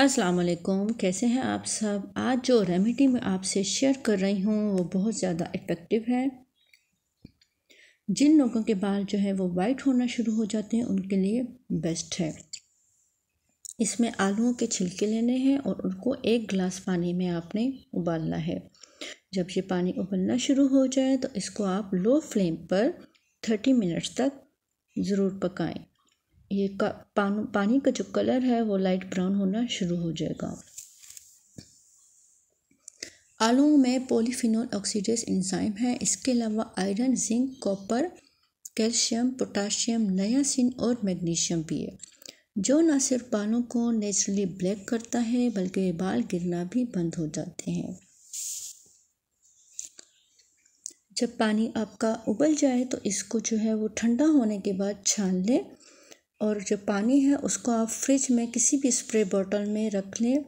अस्सलाम वालेकुम कैसे हैं आप सब आज जो रेमेडी मैं आपसे शेयर कर रही हूँ वो बहुत ज़्यादा इफ़ेक्टिव है जिन लोगों के बाल जो है वो वाइट होना शुरू हो जाते हैं उनके लिए बेस्ट है इसमें आलूओं के छिलके लेने हैं और उनको एक गिलास पानी में आपने उबालना है जब ये पानी उबलना शुरू हो जाए तो इसको आप लो फ्लेम पर थर्टी मिनट्स तक ज़रूर पकाएं ये का पान, पानी का जो कलर है वो लाइट ब्राउन होना शुरू हो जाएगा आलू में पॉलीफिनोल ऑक्सीडेस इंजाइम है इसके अलावा iron zinc copper calcium potassium niacin और मैग्नीशियम भी है जो न सिर्फ बालों को नेचुरली ब्लैक करता है बल्कि बाल गिरना भी बंद हो जाते हैं जब पानी आपका उबल जाए तो इसको जो है वो ठंडा होने के बाद छान लें और जो पानी है उसको आप फ्रिज में किसी भी स्प्रे बॉटल में रख लें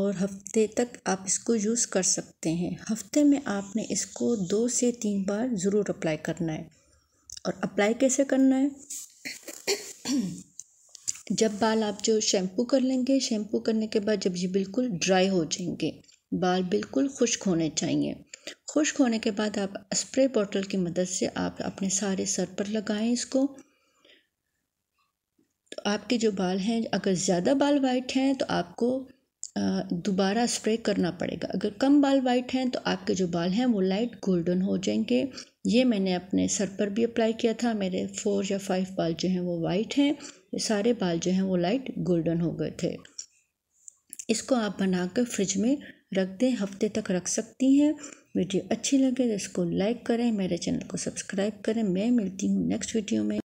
और हफ्ते तक आप इसको यूज़ कर सकते हैं हफ्ते में आपने इसको दो से तीन बार ज़रूर अप्लाई करना है और अप्लाई कैसे करना है जब बाल आप जो शैम्पू कर लेंगे शैम्पू करने के बाद जब ये बिल्कुल ड्राई हो जाएंगे बाल बिल्कुल खुश्क होने चाहिए खुश्क होने के बाद आप स्प्रे बॉटल की मदद से आप अपने सारे सर पर लगाएं इसको तो आपके जो बाल हैं अगर ज़्यादा बाल वाइट हैं तो आपको दोबारा स्प्रे करना पड़ेगा अगर कम बाल वाइट हैं तो आपके जो बाल हैं वो लाइट गोल्डन हो जाएंगे ये मैंने अपने सर पर भी अप्लाई किया था मेरे फोर या फाइव बाल जो हैं वो वाइट हैं सारे बाल जो हैं वो लाइट गोल्डन हो गए थे इसको आप बनाकर फ्रिज में रख दें हफ्ते तक रख सकती हैं वीडियो अच्छी लगे तो इसको लाइक करें मेरे चैनल को सब्सक्राइब करें मैं मिलती हूँ नेक्स्ट वीडियो में